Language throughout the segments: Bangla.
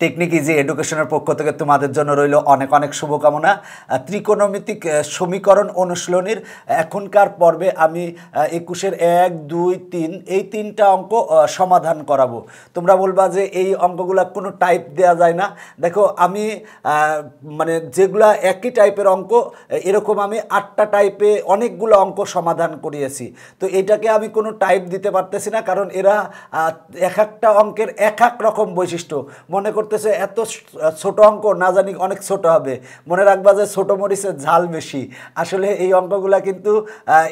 টেকনিক ইজি এডুকেশনের পক্ষ থেকে তোমাদের জন্য রইল অনেক অনেক শুভকামনা ত্রিকোণমিতিক সমীকরণ অনুশীলনীর এখনকার পর্বে আমি একুশের এক দুই তিন এই তিনটা অঙ্ক সমাধান করাবো তোমরা বলবা যে এই অঙ্কগুলো কোনো টাইপ দেয়া যায় না দেখো আমি মানে যেগুলা একই টাইপের অঙ্ক এরকম আমি আটটা টাইপে অনেকগুলো অঙ্ক সমাধান করিয়েছি তো এটাকে আমি কোনো টাইপ দিতে পারতেছি না কারণ এরা এক একটা অঙ্কের এক এক রকম বৈশিষ্ট্য মনে করতে করতেছে এত ছোট অঙ্ক না জানি অনেক ছোট হবে মনে রাখবা যে ছোটো মরিচের ঝাল বেশি আসলে এই অঙ্কগুলা কিন্তু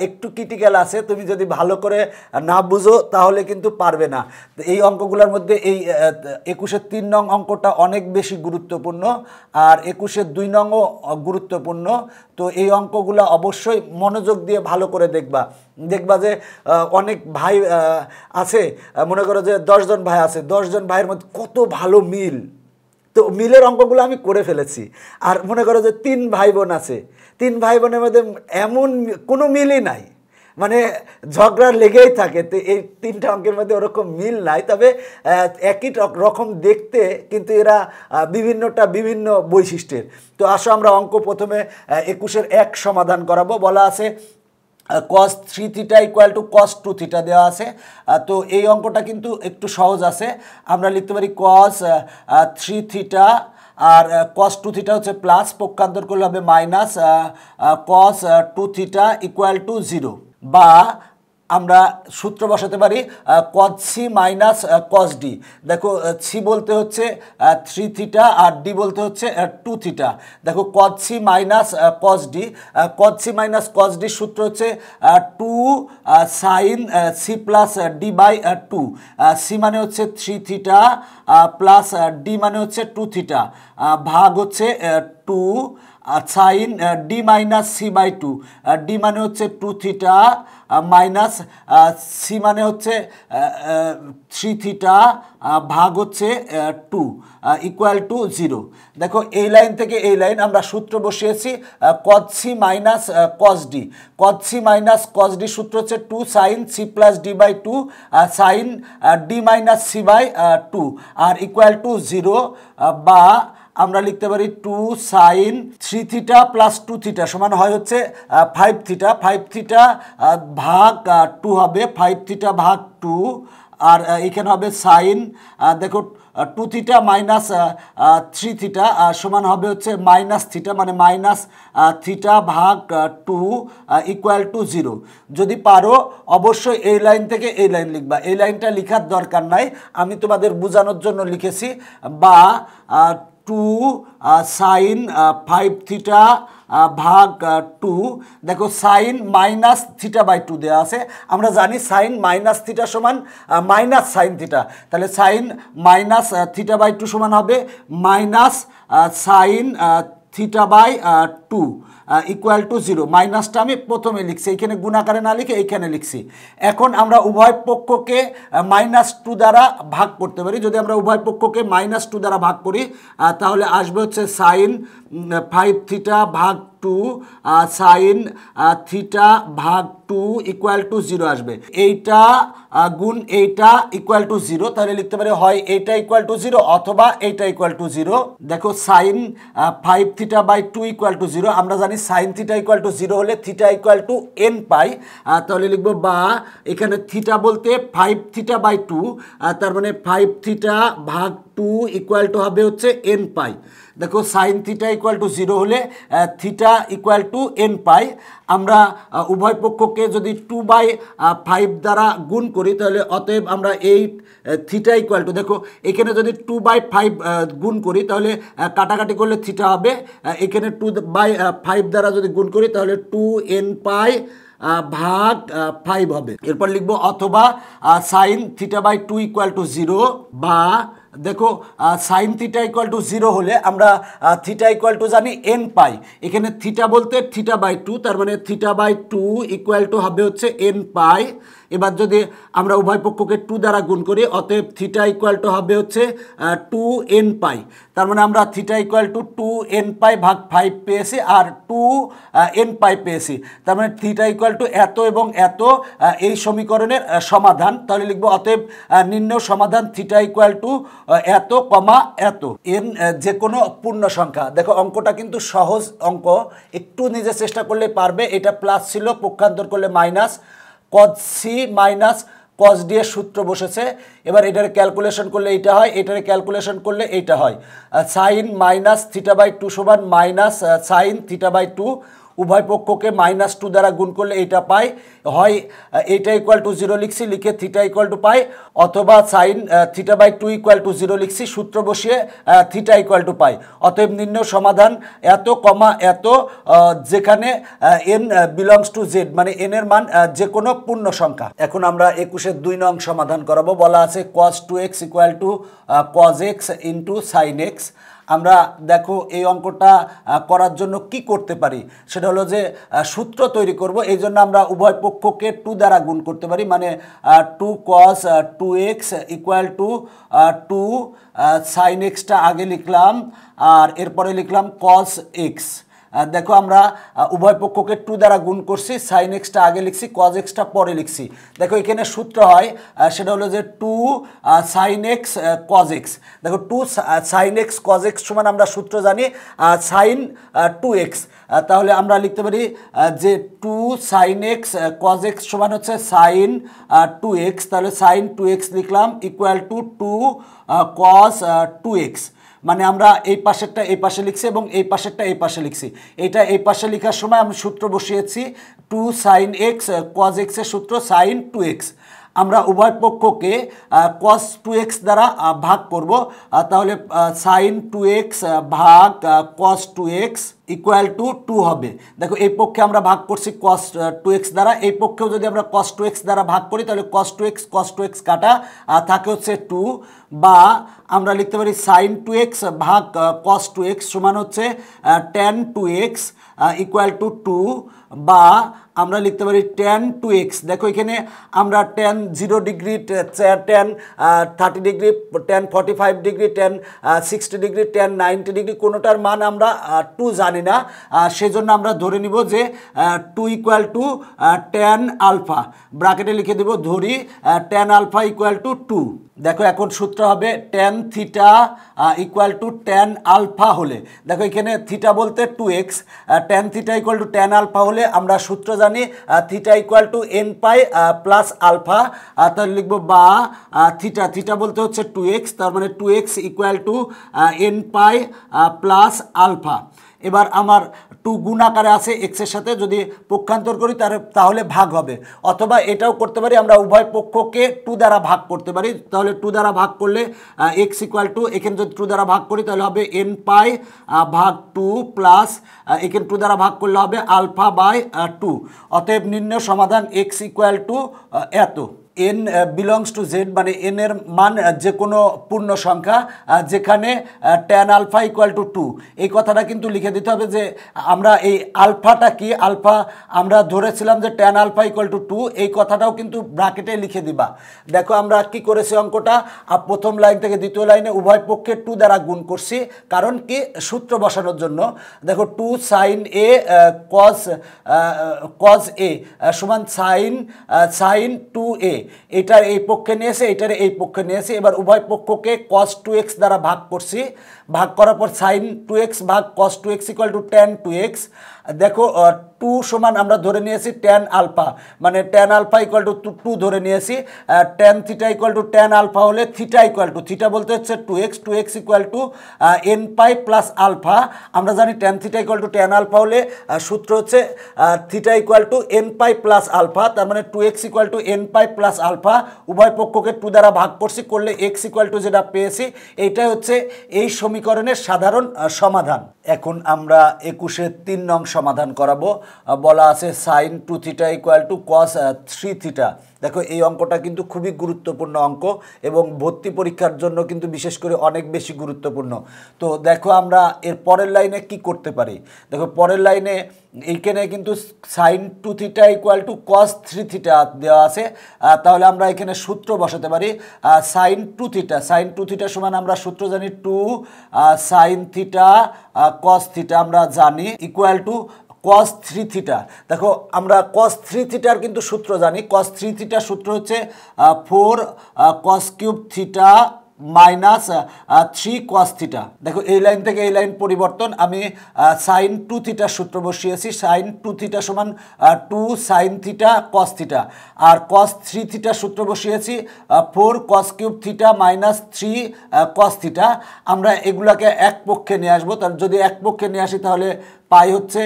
একটু ক্রিটিক্যাল আছে তুমি যদি ভালো করে না বুঝো তাহলে কিন্তু পারবে না এই অঙ্কগুলোর মধ্যে এই একুশের তিন নং অঙ্কটা অনেক বেশি গুরুত্বপূর্ণ আর একুশের দুই নংও গুরুত্বপূর্ণ তো এই অঙ্কগুলো অবশ্যই মনোযোগ দিয়ে ভালো করে দেখবা দেখবা যে অনেক ভাই আছে মনে করো যে দশজন ভাই আছে দশজন ভাইয়ের মধ্যে কত ভালো মিল তো মিলের অঙ্কগুলো আমি করে ফেলেছি আর মনে করো যে তিন ভাই বোন আছে তিন ভাই বোনের মধ্যে এমন কোনো মিলই নাই মানে ঝগড়া লেগেই থাকে তো এই তিনটা অঙ্কের মধ্যে ওরকম মিল নাই তবে একই রকম দেখতে কিন্তু এরা বিভিন্নটা বিভিন্ন বৈশিষ্ট্যের তো আসো আমরা অঙ্ক প্রথমে একুশের এক সমাধান করাবো বলা আছে cos three theta equal to cos two theta দেওয়া আছে তো এই অঙ্কটা কিন্তু একটু সহজ আছে আমরা লিখতে পারি কস থ্রি থিটা আর কস টু থিটা হচ্ছে প্লাস পক্ষান্তর করলে হবে minus cos two theta equal to zero বা আমরা সূত্র বসাতে পারি cos C minus cos D দেখো সি বলতে হচ্ছে থ্রি থিটা আর ডি বলতে হচ্ছে টু থিটা দেখো cos C minus cos D cos C minus cos ডির সূত্র হচ্ছে two sine C plus D by two C মানে হচ্ছে থ্রি থিটা প্লাস ডি মানে হচ্ছে টু থিটা ভাগ হচ্ছে two sine D minus C by two D মানে হচ্ছে টু থিটা মাইনাস সি মানে হচ্ছে থ্রি থিটা ভাগ হচ্ছে টু ইকুয়াল টু জিরো দেখো এই লাইন থেকে এই লাইন আমরা সূত্র বসিয়েছি cos C minus cos D cos minus cos D সূত্র হচ্ছে two sine C plus D by two sine D minus C by two আর ইকুয়াল টু জিরো বা আমরা লিখতে পারি two sine three theta plus two theta সমান হয় হচ্ছে ফাইভ থিটা ফাইভ থিটা ভাগ টু হবে ফাইভ থিটা ভাগ টু আর এখানে হবে সাইন দেখো two theta minus three theta সমান হবে হচ্ছে মাইনাস থিটা মানে মাইনাস থিটা ভাগ টু ইকুয়াল টু জিরো যদি পারো অবশ্যই এই লাইন থেকে এই লাইন লিখবা এই লাইনটা লিখার দরকার নাই আমি তোমাদের বোঝানোর জন্য লিখেছি বা টু সাইন ফাইভ থিটা ভাগ টু uh, দেখো sine minus theta by two দেওয়া আছে আমরা জানি সাইন মাইনাস থিটা সমান মাইনাস সাইন থিটা তাহলে sine minus theta by two সমান হবে minus sine theta by two equal to zero মাইনাসটা আমি প্রথমে লিখছি এইখানে গুণাকারে না লিখে এইখানে লিখছি এখন আমরা উভয় পক্ষকে মাইনাস টু দ্বারা ভাগ করতে পারি যদি আমরা উভয় পক্ষকে মাইনাস টু দ্বারা ভাগ করি তাহলে আসবে হচ্ছে সাইন ফাইভ থিটা ভাগ টু সাইন থিটা ভাগ টু ইকুয়াল টু জিরো আসবে এইটা গুণ এইটা ইকুয়াল টু জিরো তাহলে লিখতে পারে হয় এইটা ইকুয়াল টু জিরো অথবা এইটা ইকুয়াল টু জিরো দেখো sine five theta by two equal to zero আমরা জানি sine theta equal to zero হলে theta equal to n pi তাহলে লিখবো বা এখানে থিটা বলতে ফাইভ থিটা বাই টু তার মানে ফাইভ থিটা ভাগ টু ইকুয়াল টু হবে হচ্ছে এন পাই দেখো sine theta equal to zero হলে theta equal to n pi আমরা উভয় পক্ষকে যদি টু বাই ফাইভ দ্বারা গুণ করি তাহলে অতএব আমরা এই থিটা ইকুয়াল টু দেখো এখানে যদি টু বাই ফাইভ গুণ করি তাহলে কাটাকাটি করলে থিটা হবে এখানে টু বাই ফাইভ দ্বারা যদি গুণ করি তাহলে টু এন পাই ভাগ ফাইভ হবে এরপর লিখবো অথবা sine theta by two equal to zero বা দেখো sine theta equal to zero হলে আমরা থিটা ইকুয়াল টু জানি এন পাই এখানে থিটা বলতে থিটা বাই টু তার মানে theta by two equal to হবে হচ্ছে এন পাই এবার যদি আমরা উভয় পক্ষকে টু দ্বারা গুণ করি অতএব থিটা ইকুয়াল টু হবে হচ্ছে টু এন পাই তার মানে আমরা theta equal to two n pi ভাগ ফাইভ পেয়েছি আর টু এন পাই পেয়েছি তার মানে থিটা ইকুয়াল টু এত এবং এত এই সমীকরণের সমাধান তাহলে লিখব অতএব নিম্ন সমাধান থিটা ইকুয়াল টু এত কমা এত এন যে কোনো পূর্ণ সংখ্যা দেখো অঙ্কটা কিন্তু সহজ অঙ্ক একটু নিজের চেষ্টা করলে পারবে এটা প্লাস ছিল পক্ষান্তর করলে minus cos C minus cos D সূত্র বসেছে এবার এটার ক্যালকুলেশন করলে এটা হয় এটার ক্যালকুলেশন করলে এইটা হয় sine minus theta by two সমান minus sine theta by two উভয় পক্ষকে মাইনাস টু দ্বারা গুণ করলে এটা পায় হয় এইটা ইকুয়াল টু জিরো লিখছি লিখে থিটা ইকুয়াল টু পাই অথবা sine theta by two equal to zero লিখছি সূত্র বসিয়ে থিটা ইকুয়াল টু পাই অতএব নির্ণয় সমাধান এত কমা এত যেখানে এন বিলংস টু জেড মানে এনের মান যে কোনো পূর্ণ সংখ্যা এখন আমরা একুশের দুই নং সমাধান করাবো বলা আছে cos two x equal to cos x into sine x আমরা দেখো এই অঙ্কটা করার জন্য কি করতে পারি সেটা হলো যে সূত্র তৈরি করব এই জন্য আমরা উভয় পক্ষকে টু দ্বারা গুণ করতে পারি মানে two cos two x equal to two sine এক্সটা আগে লিখলাম আর এরপরে লিখলাম কস এক্স দেখো আমরা উভয় পক্ষকে টু দ্বারা গুণ করছি সাইন এক্সটা আগে লিখছি কজ এক্সটা পরে লিখছি দেখো এখানে সূত্র হয় সেটা হলো যে two sine x cos x দেখো two sine x cos x সমান আমরা সূত্র জানি সাইন টু এক্স তাহলে আমরা লিখতে পারি যে two sine x cos x সমান হচ্ছে সাইন টু এক্স তাহলে সাইন টু এক্স লিখলাম equal to two cos two x মানে আমরা এই পাশেরটা এই পাশে লিখছি এবং এই পাশেরটা এই পাশে লিখছি এটা এই পাশে লেখার সময় আমি সূত্র বসিয়েছি টু সাইন এক্স কজ এক্সের সূত্র সাইন টু এক্স আমরা উভয় পক্ষকে কজ টু এক্স দ্বারা ভাগ করব তাহলে সাইন টু এক্স ভাগ cos two x equal to two হবে দেখো এই পক্ষে আমরা ভাগ করছি কস টু এক্স দ্বারা এই পক্ষেও যদি আমরা কস টু এক্স দ্বারা ভাগ করি তাহলে cos two x cos two x কাটা থাকে হচ্ছে টু বা আমরা লিখতে পারি সাইন টু এক্স ভাগ কস টু এক্স সমান হচ্ছে tan two x equal to two বা আমরা লিখতে পারি টেন টু এক্স দেখো এখানে আমরা tan zero degree tan thirty degree tan forty five degree tan sixty degree tan ninety degree কোনোটার মান আমরা টু জানি না সেজন্য আমরা ধরে নিব যে two equal to tan alpha ব্রাকেটে লিখে দেব ধরি tan alpha equal to two দেখো এখন সূত্র হবে tan theta equal to tan alpha হলে দেখো এখানে থিটা বলতে two x tan theta equal to tan alpha হলে আমরা সূত্র জানি জানি theta equal to n pi plus alpha তাহলে লিখব বা থিটা থিটা বলতে হচ্ছে টু এক্স তার মানে two x equal to n pi plus alpha এবার আমার টু গুণ আকারে আছে এক্সের সাথে যদি পক্ষান্তর করি তাহলে ভাগ হবে অথবা এটাও করতে পারি আমরা উভয় পক্ষকে টু দ্বারা ভাগ করতে পারি তাহলে টু দ্বারা ভাগ করলে এক্স ইকুয়াল টু এখানে যদি টু দ্বারা ভাগ করি তাহলে হবে এন পাই ভাগ টু প্লাস এখানে টু দ্বারা ভাগ করলে হবে আলফা বাই টু অতএব নিম্ন সমাধান এক্স ইকুয়াল টু এত এন বিলংস টু জেড মানে এন এর মান uh, যে কোনো পূর্ণ সংখ্যা uh, যেখানে tan alpha equal to two এই কথাটা কিন্তু লিখে দিতে হবে যে আমরা এই আলফাটা কি আলফা আমরা ধরেছিলাম যে tan alpha equal to two এই কথাটাও কিন্তু ব্রাকেটে লিখে দিবা দেখো আমরা কি করেছি অঙ্কটা আর প্রথম লাইন থেকে দ্বিতীয় লাইনে উভয় পক্ষে টু দ্বারা গুণ করছি কারণ কি সূত্র বসানোর জন্য দেখো two sine A cos cos A সমান সাইন সাইন টু এ এটার এই পক্ষে নিয়েছে এটার এই পক্ষে নিয়েছে এবার উভয় পক্ষকে কস টু এক্স দ্বারা ভাগ করছি ভাগ করার পর সাইন টু এক্স ভাগ cos two x equal to tan two x দেখো টু সমান আমরা ধরে নিয়েছি ট্যান আলফা মানে tan alpha equal to two ধরে নিয়েছি tan theta equal to tan alpha হলে থিটা ইকুয়াল টু থিটা বলতে হচ্ছে two x two x equal to n pi plus alpha আমরা জানি tan theta equal to tan alpha হলে সূত্র হচ্ছে theta equal to n pi plus alpha তার মানে two x equal to n pi plus alpha উভয় পক্ষকে টু দ্বারা ভাগ করছি করলে এক্স ইকুয়াল টু যেটা পেয়েছি এইটাই হচ্ছে এই সমীকরণের সাধারণ সমাধান এখন আমরা একুশের তিন নং সমাধান করাবো বলা আছে sine two theta equal to cos three theta দেখো এই অঙ্কটা কিন্তু খুবই গুরুত্বপূর্ণ অঙ্ক এবং ভর্তি পরীক্ষার জন্য কিন্তু বিশেষ করে অনেক বেশি গুরুত্বপূর্ণ তো দেখো আমরা এর পরের লাইনে কি করতে পারি দেখো পরের লাইনে এইখানে কিন্তু sine two theta equal to cos three theta দেওয়া আছে তাহলে আমরা এখানে সূত্র বসাতে পারি sine two theta sine two theta সমান আমরা সূত্র জানি two sine theta cos theta আমরা জানি equal to cos three theta দেখো আমরা কস থ্রি থিটার কিন্তু সূত্র জানি কস থ্রি থিটার সূত্র হচ্ছে four cos cube theta minus three cos theta দেখো এই লাইন থেকে এই লাইন পরিবর্তন আমি সাইন টু থিটার সূত্র বসিয়েছি সাইন টু থিটা সমান two sine theta cos theta আর কস থ্রি থিটার সূত্র বসিয়েছি four cos cube theta minus three cos theta আমরা এগুলাকে এক পক্ষে নিয়ে আসবো তার যদি এক পক্ষে নিয়ে আসি তাহলে পাই হচ্ছে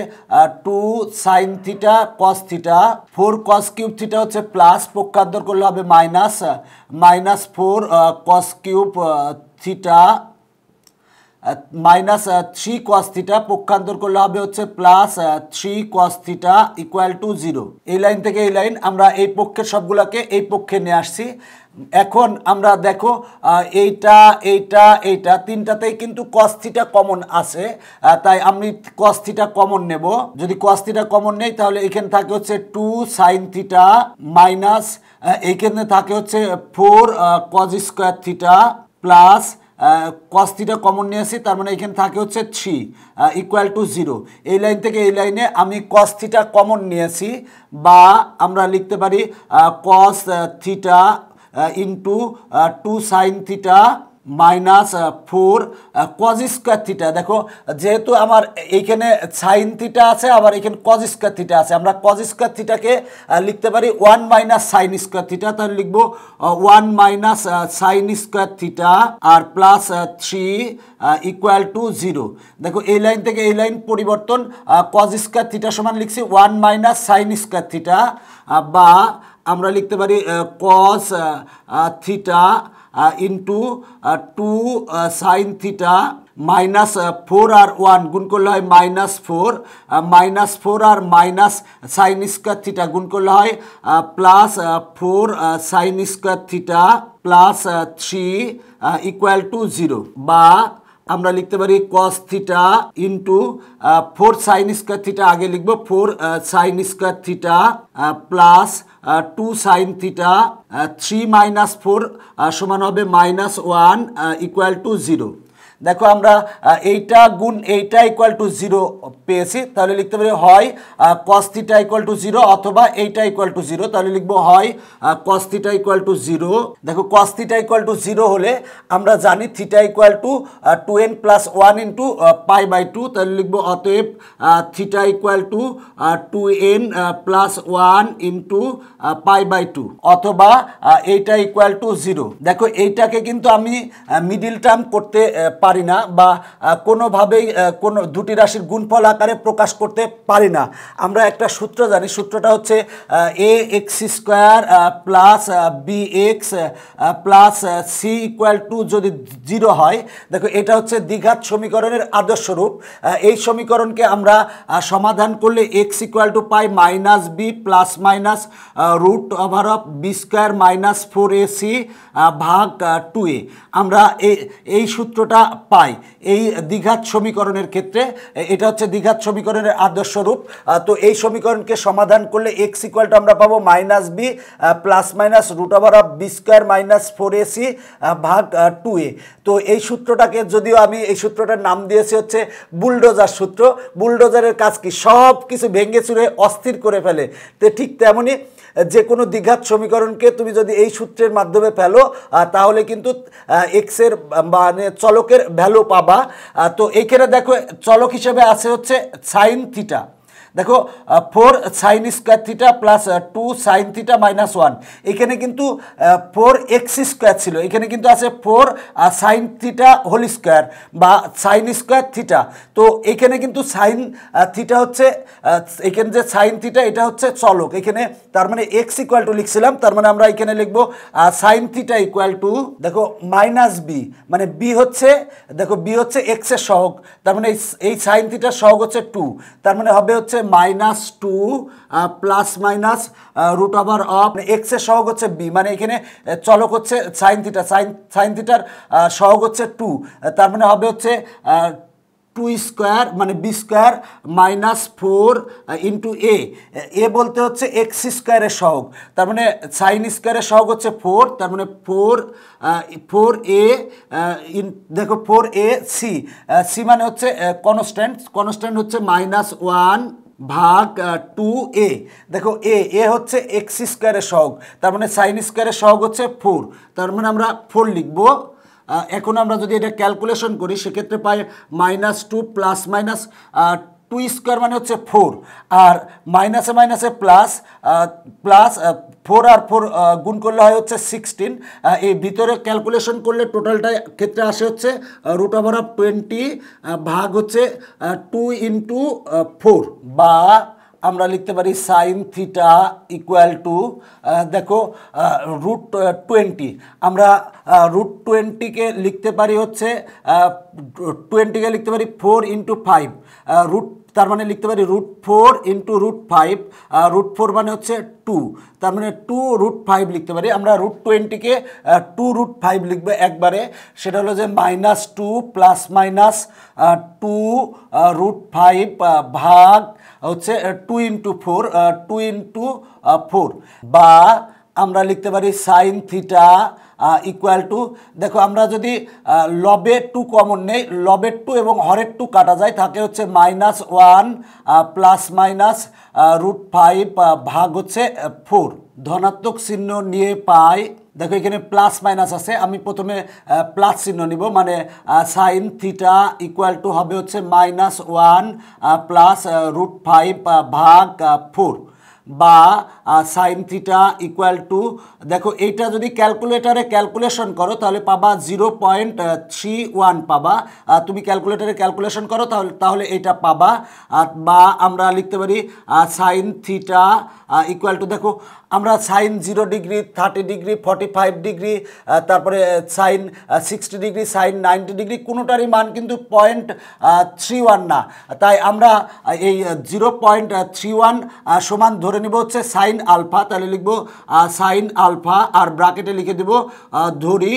two sine theta cos theta four cos cube theta হচ্ছে প্লাস পক্ষান্তর করলে হবে minus minus four cos cube theta minus three cos theta পক্ষান্তর করলে হবে হচ্ছে plus three cos theta equal to zero এই লাইন থেকে এই লাইন আমরা এই পক্ষের সবগুলোকে এই পক্ষে নিয়ে আসছি এখন আমরা দেখো এইটা এইটা এইটা তিনটাতেই কিন্তু কস্থিটা কমন আছে তাই আমি কস্থিটা কমন নেব যদি কস্থিটা কমন নেই তাহলে এখানে থাকে হচ্ছে টু সাইন থিটা মাইনাস এইখানে থাকে হচ্ছে four cos square theta plus cos theta common নিয়ে আসি তার মানে এখানে থাকে হচ্ছে থ্রি ইকুয়াল টু জিরো এই লাইন থেকে এই লাইনে আমি কস থিটা কমন নিয়েছি বা আমরা লিখতে পারি cos theta into two sine theta minus four cos square theta দেখো যেহেতু আমার এইখানে সাইন থিটা আছে আবার এখানে কজ স্কোয়ার থিটা আছে আমরা কজ স্কোয়ার থিটাকে লিখতে পারি one minus sine square theta তাহলে লিখবো one minus sine square theta আর plus three equal to zero দেখো এই লাইন থেকে এই লাইন পরিবর্তন কজ স্কোয়ার থিটা সমান লিখছি one minus sine square theta বা আমরা লিখতে পারি cos theta into two sine theta minus four আর ওয়ান গুণ করলে হয় মাইনাস ফোর মাইনাস ফোর আর মাইনাস সাইন স্কোয়ার থিটা গুণ করলে হয় plus four sine square theta plus three equal to zero বা আমরা লিখতে পারি cos theta into four sine square theta আগে লিখব four sine square theta plus two sine theta three minus four সমান হবে minus one equal to zero দেখো আমরা এইটা গুণ এইটা ইকুয়াল টু জিরো পেয়েছি তাহলে লিখতে পারি হয় কস্তিটা ইকুয়াল টু জিরো অথবা এইটা ইকুয়াল টু জিরো তাহলে লিখবো হয় কস্তিটা ইকুয়াল টু জিরো দেখো কস্তিটা ইকুয়াল টু জিরো হলে আমরা জানি theta equal to two n plus one into pi by two তাহলে লিখবো অতএব theta equal to two n plus one into pi by two অথবা এইটা ইকুয়াল টু জিরো দেখো এইটাকে কিন্তু আমি মিডিল টার্ম করতে পারি পারি না বা কোনোভাবেই কোনো দুটি রাশির গুণফল আকারে প্রকাশ করতে পারি না আমরা একটা সূত্র জানি সূত্রটা হচ্ছে a x square plus b x plus c equal to যদি জিরো হয় দেখো এটা হচ্ছে দ্বিঘাত সমীকরণের আদর্শ রূপ এই সমীকরণকে আমরা সমাধান করলে এক্স ইকুয়াল টু পাই minus b plus minus root over of b square minus four ac ভাগ টু এ আমরা এই সূত্রটা পাই এই দ্বিঘাত সমীকরণের ক্ষেত্রে এটা হচ্ছে দ্বিঘাত সমীকরণের আদর্শ রূপ তো এই সমীকরণকে সমাধান করলে এক্স ইকুয়ালটা আমরা পাবো minus b plus minus root over of b square minus four ac ভাগ টু এ তো এই সূত্রটাকে যদিও আমি এই সূত্রটার নাম দিয়েছি হচ্ছে বুলডোজার সূত্র বুলডোজারের কাজ কি সব কিছু ভেঙে চুরে অস্থির করে ফেলে তো ঠিক তেমনই যে কোনো দ্বিঘাত সমীকরণকে তুমি যদি এই সূত্রের মাধ্যমে ফেলো তাহলে কিন্তু এক্সের মানে চলকের ভ্যালু পাবা তো এইখানে দেখো চলক হিসেবে আছে হচ্ছে সাইন থিটা দেখো four sine square theta plus two sine theta minus one এখানে কিন্তু ফোর এক্স স্কোয়ার ছিল এখানে কিন্তু আছে four sine theta whole square বা সাইন স্কোয়ার থিটা তো এখানে কিন্তু সাইন থিটা হচ্ছে এখানে যে সাইন থিটা এটা হচ্ছে চলক এখানে তার মানে এক্স ইকুয়াল টু লিখছিলাম তার মানে আমরা এখানে লিখবো সাইন থিটা ইকুয়াল টু দেখো মাইনাস বি মানে বি হচ্ছে দেখো বি হচ্ছে এক্সের সহক তার মানে এই সাইন থিটার সহক হচ্ছে টু তার মানে হবে হচ্ছে minus two plus minus root আবার অফ এক্সের সহগ হচ্ছে বি মানে এখানে uh, চলক হচ্ছে সাইন থিটা সাইন সাইন থিটার সহগ হচ্ছে টু uh, তার মানে হবে হচ্ছে টু uh, স্কোয়ার মানে b square minus four into a a বলতে হচ্ছে এক্স স্কোয়ারের সহগ তার মানে সাইন স্কোয়ারের সহগ হচ্ছে ফোর তার মানে ফোর ফোর এ ইন দেখো ফোর এ সি সি মানে হচ্ছে কনস্ট্যান্ট কনস্ট্যান্ট হচ্ছে মাইনাস ওয়ান ভাগ টু এ দেখো এ এ হচ্ছে এক্স স্কোয়ারের সহগ তার মানে সাইন স্কোয়ারের সহগ হচ্ছে ফোর তার মানে আমরা ফোর লিখবো এখন আমরা যদি এটা ক্যালকুলেশন করি সেক্ষেত্রে পাই minus two plus minus two square মানে হচ্ছে ফোর আর মাইনাসে মাইনাসে প্লাস প্লাস ফোর আর ফোর গুণ করলে হয় হচ্ছে সিক্সটিন এই ভিতরে ক্যালকুলেশন করলে টোটালটা ক্ষেত্রে আসে হচ্ছে রুট ওভার অফ টোয়েন্টি ভাগ হচ্ছে টু ইন্টু ফোর বা আমরা লিখতে পারি সাইন থিটা ইকুয়াল টু দেখো রুট টোয়েন্টি আমরা রুট টোয়েন্টিকে লিখতে পারি হচ্ছে টোয়েন্টিকে লিখতে পারি ফোর ইন্টু ফাইভ রুট তার মানে লিখতে পারি root four into root five root four মানে হচ্ছে টু তার মানে টু রুট ফাইভ লিখতে পারি আমরা রুট টোয়েন্টিকে টু রুট ফাইভ লিখব একবারে সেটা হলো যে minus two plus minus two root five ভাগ হচ্ছে two into four two into four বা আমরা লিখতে পারি সাইন থিটা ইকুয়াল টু দেখো আমরা যদি লবে টু কমন নেই লবের টু এবং হরের টু কাটা যায় থাকে হচ্ছে minus one plus minus root five ভাগ হচ্ছে ফোর ধনাত্মক চিহ্ন নিয়ে পাই দেখো এখানে প্লাস মাইনাস আছে আমি প্রথমে প্লাস চিহ্ন নিব মানে সাইন থিটা ইকুয়াল টু হবে হচ্ছে minus one plus root five ভাগ ফোর বা সাইন থিটা ইকুয়াল টু দেখো এইটা যদি ক্যালকুলেটারে ক্যালকুলেশন করো তাহলে পাবা জিরো পয়েন্ট থ্রি ওয়ান পাবা তুমি ক্যালকুলেটারে ক্যালকুলেশন করো তাহলে তাহলে এইটা পাবা বা আমরা লিখতে পারি সাইন থিটা ইকুয়াল টু দেখো আমরা sine zero degree thirty degree forty five degree তারপরে sine sixty degree sine ninety degree কোনোটারই মান কিন্তু পয়েন্ট থ্রি ওয়ান না তাই আমরা এই জিরো পয়েন্ট থ্রি ওয়ান সমান ধরে নিব হচ্ছে সাইন সাইন আলফা তাহলে লিখবো সাইন আলফা আর ব্রাকেটে লিখে দেবো ধরি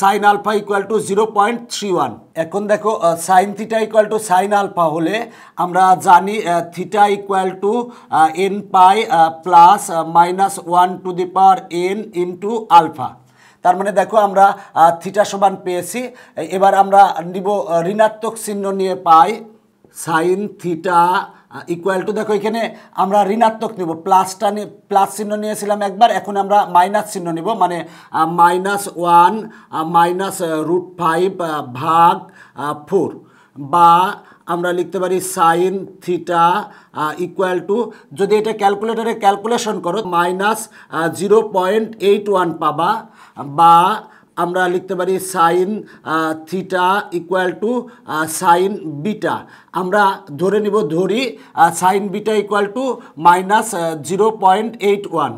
sine alpha equal to zero point three one এখন দেখো sine theta equal to sine alpha হলে আমরা জানি theta equal to n pi plus minus one to the power n into alpha তার মানে দেখো আমরা থিটা সমান পেয়েছি এবার আমরা নিব ঋণাত্মক চিহ্ন নিয়ে পাই সাইন থিটা ইকুয়াল টু দেখো এখানে আমরা ঋণাত্মক নেব প্লাসটা নিয়ে প্লাস চিহ্ন নিয়েছিলাম একবার এখন আমরা মাইনাস চিহ্ন নিব মানে minus one minus root five ভাগ ফোর বা আমরা লিখতে পারি সাইন থিটা ইকুয়াল টু যদি এটা ক্যালকুলেটারে ক্যালকুলেশন করো minus zero point eight one পাবা বা আমরা লিখতে পারি sine theta equal to sine beta আমরা ধরে নিব ধরি sine beta equal to minus zero point eight one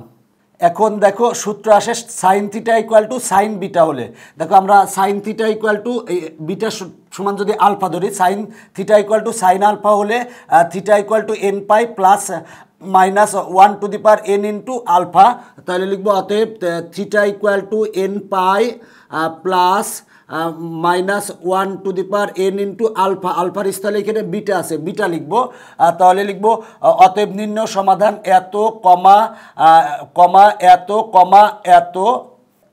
এখন দেখো সূত্র আসে sine theta equal to sine beta হলে দেখো আমরা sine theta equal to beta সমান যদি আলফা ধরি sine theta equal to sine alpha হলে theta equal to n pi plus minus one to the power n into alpha তাহলে লিখবো অতএব theta equal to n pi plus minus one to the power n into alpha আলফার স্থলে এখানে বিটা আছে বিটা লিখবো তাহলে লিখবো অতএব নিম্ন সমাধান এত কমা কমা এত কমা এত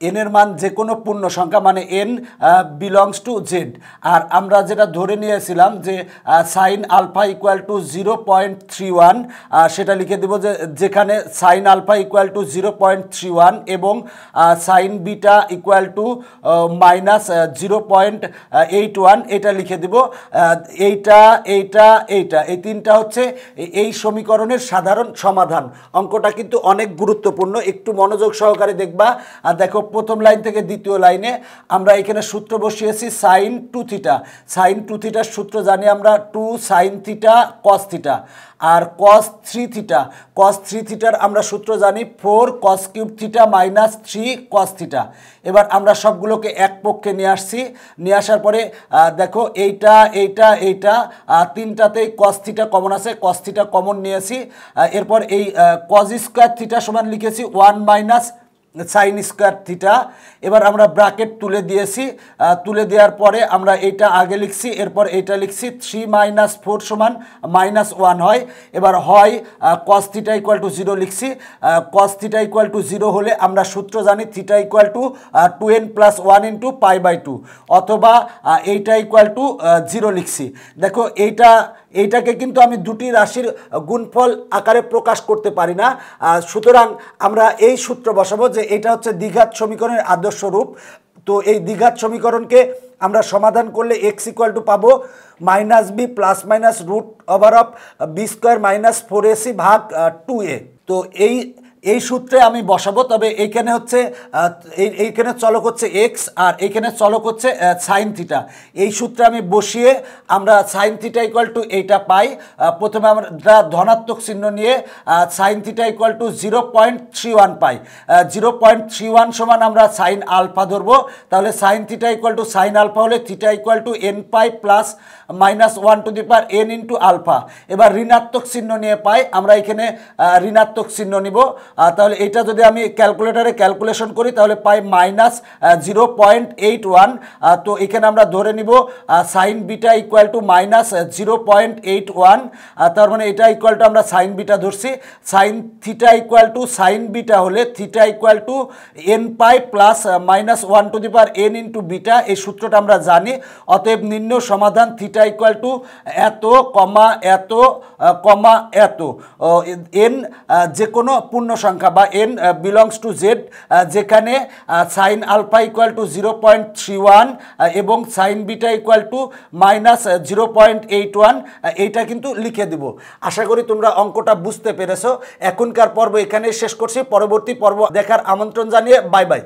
এনের মান যে কোনো পূর্ণ সংখ্যা মানে এন বিলংস টু জেড আর আমরা যেটা ধরে নিয়েছিলাম যে sine alpha equal to zero point three one সেটা লিখে দেবো যে যেখানে sine alpha equal to zero point three one এবং sine beta equal to minus zero point eight one এটা লিখে দেব এইটা এইটা এইটা এই তিনটা হচ্ছে এই সমীকরণের সাধারণ সমাধান অঙ্কটা কিন্তু অনেক গুরুত্বপূর্ণ একটু মনোযোগ সহকারে দেখবা দেখো প্রথম লাইন থেকে দ্বিতীয় লাইনে আমরা এখানে সূত্র বসিয়েছি sine two theta sine two থিটার সূত্র জানি আমরা two sine theta cos theta আর cos three theta cos three থিটার আমরা সূত্র জানি four cos cube theta minus three cos theta এবার আমরা সবগুলোকে এক পক্ষে নিয়ে আসছি নিয়ে আসার পরে দেখো এইটা এইটা এইটা তিনটাতেই কস থিটা কমন আছে কস থিটা কমন নিয়েছি এরপর এই কজ স্কোয়ার থিটা সমান লিখেছি one minus sine square theta এবার আমরা ব্র্যাকেট তুলে দিয়েছি তুলে দেওয়ার পরে আমরা এইটা আগে লিখছি এরপর এইটা লিখছি থ্রি মাইনাস ফোর সমান মাইনাস ওয়ান হয় এবার হয় cos theta equal to zero লিখছি cos theta equal to zero হলে আমরা সূত্র জানি theta equal to two n plus one into pi by two অথবা এইটা ইকুয়াল টু জিরো লিখছি দেখো এইটা এইটাকে কিন্তু আমি দুটি রাশির গুণফল আকারে প্রকাশ করতে পারি না সুতরাং আমরা এই সূত্র বসাবো যে এটা হচ্ছে দ্বিঘাত সমীকরণের আদর্শ রূপ তো এই দ্বিঘাত সমীকরণকে আমরা সমাধান করলে এক্স ইকুয়াল টু পাবো minus b plus minus root over of b square minus four ac ভাগ টু এ তো এই এই সূত্রে আমি বসাবো তবে এইখানে হচ্ছে এইখানে চলক হচ্ছে এক্স আর এইখানে চলক হচ্ছে সাইন থিটা এই সূত্রে আমি বসিয়ে আমরা সাইন থিটা ইকুয়াল টু এইটা পাই প্রথমে আমরা ধনাত্মক চিহ্ন নিয়ে sine theta equal to zero point three one পাই জিরো পয়েন্ট থ্রি ওয়ান সমান আমরা সাইন আলফা ধরবো তাহলে sine theta equal to sine alpha হলে theta equal to n pi plus minus one to the power n into alpha এবার ঋণাত্মক চিহ্ন নিয়ে পাই আমরা এখানে ঋণাত্মক চিহ্ন নিব তাহলে এটা যদি আমি ক্যালকুলেটারে ক্যালকুলেশন করি তাহলে পাই minus zero point eight one তো এখানে আমরা ধরে নিব sine beta equal to minus zero point eight one তার মানে এটা ইকুয়াল টু আমরা সাইন বিটা ধরছি sine theta equal to sine beta হলে theta equal to n pi plus minus one to the power n into beta এই সূত্রটা আমরা জানি অতএব নিম্ন সমাধান থিটা এটা ইকুয়াল টু এত কমা এত কমা এত এন যে কোনো পূর্ণ সংখ্যা বা এন বিলংস টু জেড যেখানে sine alpha equal to zero point three one এবং sine beta equal to minus zero point eight one এইটা কিন্তু লিখে দেবো আশা করি তোমরা অঙ্কটা বুঝতে পেরেছো এখনকার পর্ব এখানে শেষ করছি পরবর্তী পর্ব দেখার আমন্ত্রণ জানিয়ে বাই বাই